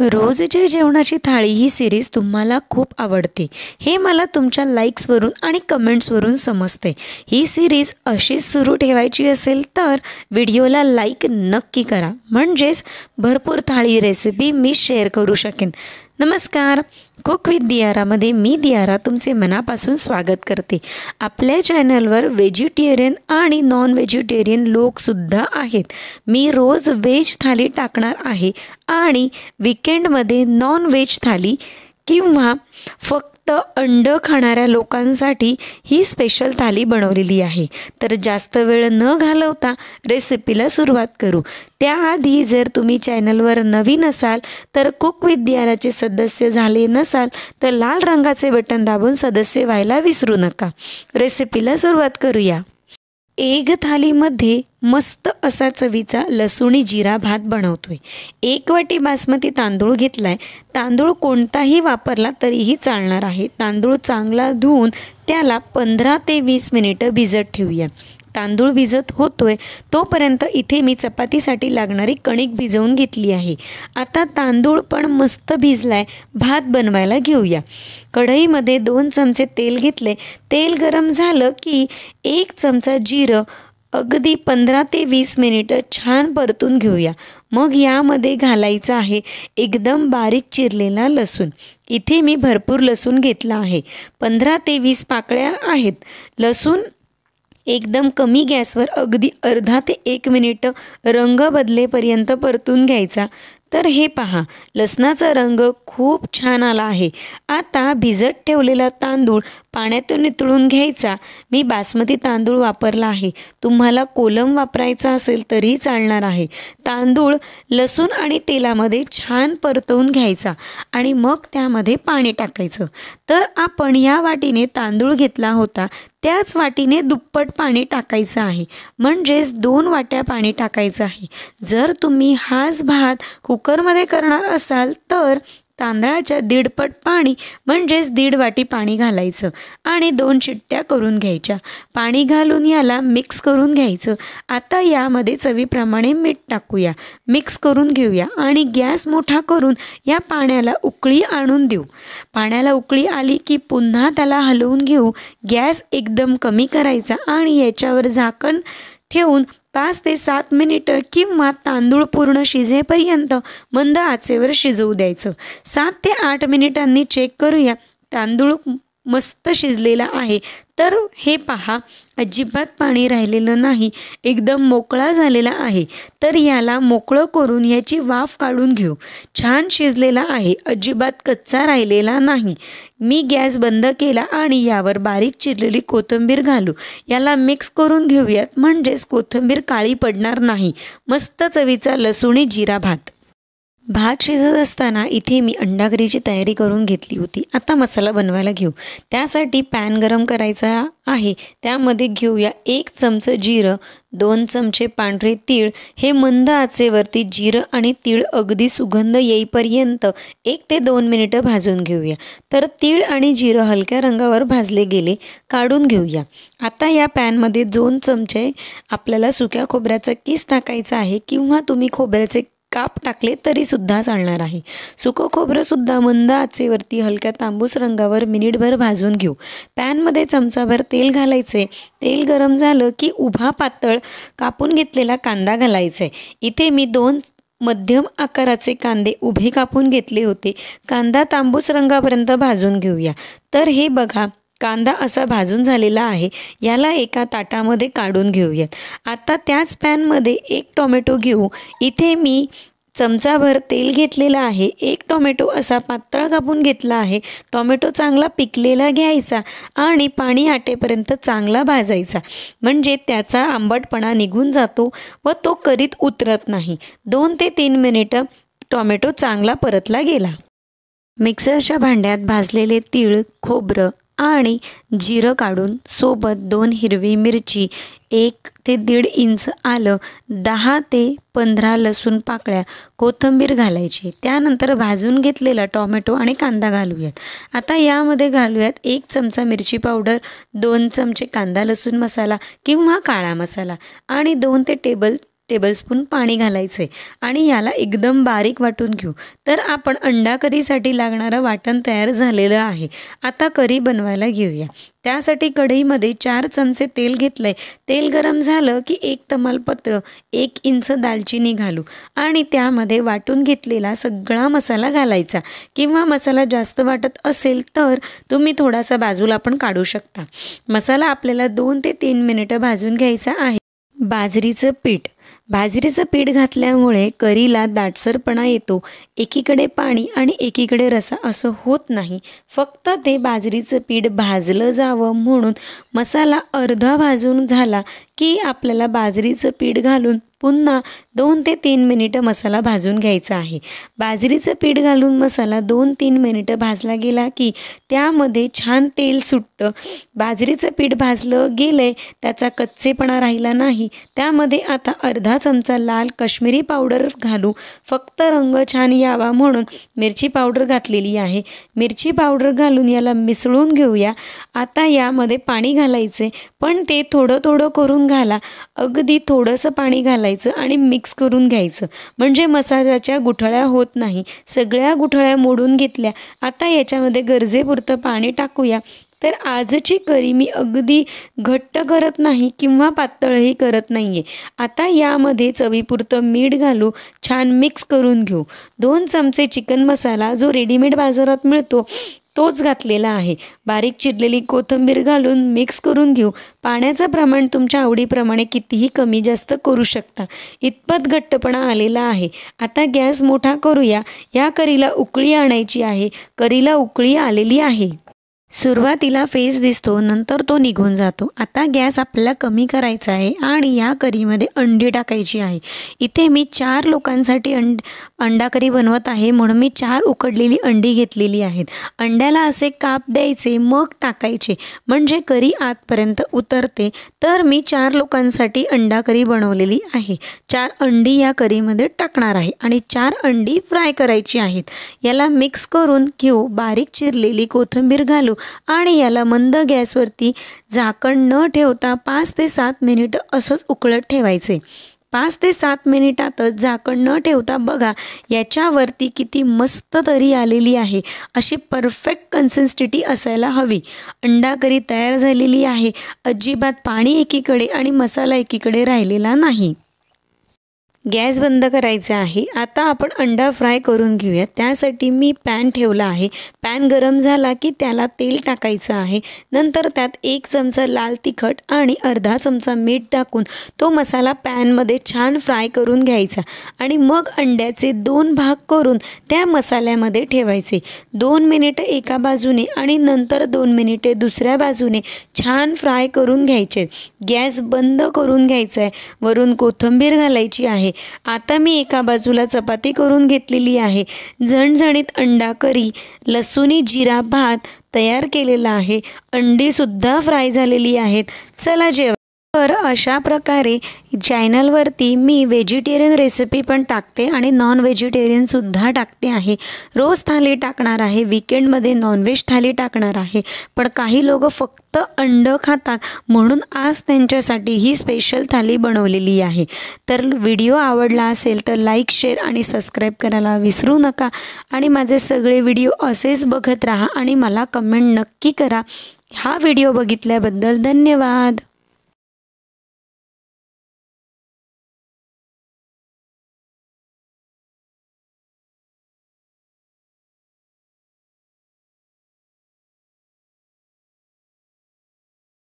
रोजच्या जेवणाची थाळी ही सिरीज तुम्हाला खूप आवडते हे मला तुमच्या लाईक्सवरून आणि कमेंट्सवरून समजते ही सिरीज अशीच सुरू ठेवायची असेल तर व्हिडिओला लाईक नक्की करा म्हणजेच भरपूर थाळी रेसिपी मी शेअर करू शकेन नमस्कार कुक विथ दियारामध्ये मी दियारा तुमचे मनापासून स्वागत करते आपल्या चॅनलवर व्हेजिटेरियन आणि नॉन व्हेजिटेरियन लोकसुद्धा आहेत मी रोज व्हेज थाली टाकणार आहे आणि विकेंडमध्ये नॉन व्हेज थाली किंवा फक्त फक्त अंड खाणाऱ्या लोकांसाठी ही स्पेशल थाली बनवलेली आहे तर जास्त वेळ न घालवता रेसिपीला सुरुवात करू त्याआधी जर तुम्ही चॅनलवर नवीन असाल तर कुक विद्यालयाचे सदस्य झाले नसाल तर लाल रंगाचे बटन दाबून सदस्य व्हायला विसरू नका रेसिपीला सुरुवात करूया एक थालीमध्ये मस्त असा चवीचा लसूणी जिरा भात बनवतो आहे एक वाटी बासमती तांदूळ घेतला आहे तांदूळ कोणताही वापरला तरीही चालणार आहे तांदूळ चांगला धुवून त्याला पंधरा ते वीस मिनिटं भिजत ठेवूया तांदूळ भिजत होतोय तोपर्यंत इथे मी चपातीसाठी लागणारी कणिक भिजवून घेतली आहे आता तांदूळ पण मस्त भिजलाय भात बनवायला घेऊया कढईमध्ये दोन चमचे तेल घेतले तेल गरम झालं की एक चमचा जिरं अगदी पंधरा ते वीस मिनिटं छान परतून घेऊया मग यामध्ये घालायचं आहे एकदम बारीक चिरलेला लसूण इथे मी भरपूर लसूण घेतला आहे पंधरा ते वीस पाकळ्या आहेत लसूण एकदम कमी गॅसवर अगदी अर्धा ते एक मिनिट रंग बदलेपर्यंत परतून घ्यायचा तर हे पहा लसणाचा रंग खूप छान आला आहे आता भिजत ठेवलेला तांदूळ पाण्यातून नितळून घ्यायचा मी बासमती तांदूळ वापरला आहे तुम्हाला कोलम वापरायचा असेल तरी चालणार आहे तांदूळ लसूण आणि तेलामध्ये छान परतवून घ्यायचा आणि मग त्यामध्ये पाणी टाकायचं तर आपण या वाटीने तांदूळ घेतला होता त्याच वाटीने दुप्पट पाणी टाकायचं आहे म्हणजेच दोन वाट्या पाणी टाकायचं आहे जर तुम्ही हाच भात कुक कुकरमध्ये करणार असाल तर तांदळाच्या दीडपट पाणी म्हणजेच दीड वाटी पाणी घालायचं आणि दोन चिट्ट्या करून घ्यायच्या पाणी घालून याला मिक्स करून घ्यायचं आता यामध्ये चवीप्रमाणे मीठ टाकूया मिक्स करून घेऊया आणि गॅस मोठा करून या पाण्याला उकळी आणून देऊ पाण्याला उकळी आली की पुन्हा त्याला हलवून घेऊ गॅस एकदम कमी करायचा आणि याच्यावर झाकण ठेवून पाच ते सात मिनिटं किंवा तांदूळ पूर्ण शिजेपर्यंत मंद आचेवर शिजवू द्यायचं सात ते आठ मिनिटांनी चेक करूया तांदूळ मस्त शिजलेला आहे तर हे पहा अजिबात पाणी राहिलेलं नाही एकदम मोकळा झालेला आहे तर याला मोकळं करून याची वाफ काढून घेऊ छान शिजलेला आहे अजिबात कच्चा राहिलेला नाही मी गॅस बंद केला आणि यावर बारीक चिरलेली कोथिंबीर घालू याला मिक्स करून घेऊयात म्हणजेच कोथिंबीर काळी पडणार नाही मस्त चवीचा लसूणी जिरा भात भात शिजत असताना इथे मी अंडाकरीची तयारी करून घेतली होती आता मसाला बनवायला घेऊ त्यासाठी पॅन गरम करायचा आहे त्यामध्ये घेऊया एक चमचं जिरं दोन चमचे पांढरे तीळ हे मंद आचेवरती जिरं आणि तीळ अगदी सुगंध येईपर्यंत एक ते दोन मिनिटं भाजून घेऊया तर तीळ आणि जिरं हलक्या रंगावर भाजले गेले काढून घेऊया आता या पॅनमध्ये दोन चमचे आपल्याला सुक्या खोबऱ्याचा किस टाकायचा आहे किंवा तुम्ही खोबऱ्याचे काप टाकले तरीसुद्धा चालणार आहे सुकं सुद्धा मंद आचेवरती हलक्या तांबूस रंगावर मिनिटभर भाजून घेऊ पॅनमध्ये चमचाभर तेल घालायचे तेल गरम झालं की उभा पातळ कापून घेतलेला कांदा घालायचा आहे इथे मी दोन मध्यम आकाराचे कांदे उभे कापून घेतले होते कांदा तांबूस रंगापर्यंत भाजून घेऊया तर हे बघा कांदा असा भाजून झालेला आहे याला एका ताटामध्ये काढून घेऊयात आता त्याच पॅनमध्ये एक टोमॅटो घेऊ इथे मी चमचाभर तेल घेतलेलं आहे एक टोमॅटो असा पातळ कापून घेतला आहे टोमॅटो चांगला पिकलेला घ्यायचा आणि पाणी आटेपर्यंत चांगला भाजायचा म्हणजे त्याचा आंबटपणा निघून जातो व तो करीत उतरत नाही दोन ते तीन मिनिटं टोमॅटो चांगला परतला गेला मिक्सरच्या भांड्यात भाजलेले तीळ खोबरं आणि जिरं काढून सोबत दोन हिरवी मिरची एक ते दीड इंच आलं दहा ते पंधरा लसूण पाकळ्या कोथंबीर घालायची त्यानंतर भाजून घेतलेला टॉमॅटो आणि कांदा घालूयात आता यामध्ये घालूयात एक चमचा मिरची पावडर दोन चमचे कांदा लसूण मसाला किंवा काळा मसाला आणि दोन ते टेबल टेबलस्पून पाणी घालायचं आहे आणि याला एकदम बारीक वाटून घेऊ तर आपण अंडा करीसाठी लागणारं वाटण तयार झालेलं आहे आता करी बनवायला घेऊया त्यासाठी कढईमध्ये चार चमचे तेल घेतलं आहे तेल गरम झालं की एक तमालपत्र एक इंच दालचिनी घालू आणि त्यामध्ये वाटून घेतलेला सगळा मसाला घालायचा किंवा मसाला जास्त वाटत असेल तर तुम्ही थोडासा बाजूला पण काढू शकता मसाला आपल्याला दोन ते तीन मिनिटं भाजून घ्यायचा आहे बाजरीचं पीठ बाजरीचं पीठ घातल्यामुळे करीला दाटसरपणा येतो एकीकडे पाणी आणि एकीकडे रसा असं होत नाही फक्त ते बाजरीचं पीठ भाजलं जावं म्हणून मसाला अर्धा भाजून झाला की आपल्याला बाजरीचं पीठ घालून पुन्हा दोन ते तीन मिनिटं मसाला भाजून घ्यायचा आहे बाजरीचं पीठ घालून मसाला दोन तीन मिनिटं भाजला गेला की त्यामध्ये छान तेल सुटतं बाजरीचं पीठ भाजलं गेलं आहे त्याचा कच्चेपणा राहिला नाही त्यामध्ये आता अर्धा चमचा लाल कश्मीरी पावडर घालू फक्त रंग छान यावा म्हणून मिरची पावडर घातलेली आहे मिरची पावडर घालून याला मिसळून घेऊया आता यामध्ये पाणी घालायचे पण ते थोडं थोडं करून घाला अगदी थोडंसं पाणी घालायचं आणि मिक्स करून घ्यायचं म्हणजे मसाल्याच्या गुठळ्या होत नाही सगळ्या गुठळ्या मोडून घेतल्या आता याच्यामध्ये गरजेपुरतं पाणी टाकूया तर आजची करी मी अगदी घट्ट करत नाही किंवा पातळही करत नाही आहे आता यामध्ये चवीपुरतं मीठ घालू छान मिक्स करून घेऊ दोन चमचे चिकन मसाला जो रेडीमेड बाजारात मिळतो तोच घातलेला आहे बारीक चिरलेली कोथिंबीर घालून मिक्स करून घेऊ पाण्याचं प्रमाण तुमच्या आवडीप्रमाणे कितीही कमी जास्त करू शकता इतपत घट्टपणा आलेला आहे आता गॅस मोठा करूया या करीला उकळी आणायची आहे करीला उकळी आलेली आहे सुरुवातीला फेस दिसतो नंतर तो निघून जातो आता गॅस आपल्याला कमी करायचा आहे आणि या करीमध्ये अंडी टाकायची आहे इथे मी चार लोकांसाठी अंड अंडा करी बनवत आहे म्हणून मी चार उकडलेली अंडी घेतलेली आहेत अंड्याला असे काप द्यायचे मग टाकायचे म्हणजे करी आतपर्यंत उतरते तर मी चार लोकांसाठी अंडा करी बनवलेली आहे चार अंडी या करीमध्ये टाकणार आहे आणि चार अंडी फ्राय करायची आहेत याला मिक्स करून घेऊ बारीक चिरलेली कोथिंबीर घालू आणि याला मंद गॅसवरती झाकण न ठेवता पाच ते सात मिनिटं असंच उकळत ठेवायचे पाच ते सात मिनिटातच झाकण न ठेवता बघा याच्यावरती किती मस्त तरी आलेली आहे अशी परफेक्ट कन्सिस्टिटी असायला हवी अंडा करी तयार झालेली आहे अजिबात पाणी एकीकडे आणि मसाला एकीकडे राहिलेला नाही गॅस बंद करायचा आहे आता आपण अंडा फ्राय करून घेऊया त्यासाठी मी पॅन ठेवला आहे पॅन गरम झाला की त्याला तेल टाकायचं आहे नंतर त्यात एक चमचा लाल तिखट आणि अर्धा चमचा मीठ टाकून तो मसाला पॅनमध्ये छान फ्राय करून घ्यायचा आणि मग अंड्याचे दोन भाग करून त्या मसाल्यामध्ये ठेवायचे दोन मिनिटं एका बाजूने आणि नंतर दोन मिनिटे दुसऱ्या बाजूने छान फ्राय करून घ्यायचे गॅस बंद करून घ्यायचा आहे वरून कोथंबीर घालायची आहे आता मी एका बाजूला चपाती करून घेतलेली आहे झणझणीत अंडा करी लसुणी जिरा भात तयार केलेला आहे अंडीसुद्धा फ्राय झालेली आहेत चला जेव्हा तर अशा प्रकारे चॅनलवरती मी व्हेजिटेरियन रेसिपी पण टाकते आणि नॉन व्हेजिटेरियनसुद्धा टाकते आहे रोज थाली टाकणार आहे विकेंडमध्ये नॉनव्हेज थाली टाकणार आहे पण काही लोक फक्त अंड खातात म्हणून आज त्यांच्यासाठी ही स्पेशल थाली बनवलेली आहे तर व्हिडिओ आवडला असेल तर लाईक शेअर आणि सबस्क्राईब करायला विसरू नका आणि माझे सगळे व्हिडिओ असेच बघत राहा आणि मला कमेंट नक्की करा हा व्हिडिओ बघितल्याबद्दल धन्यवाद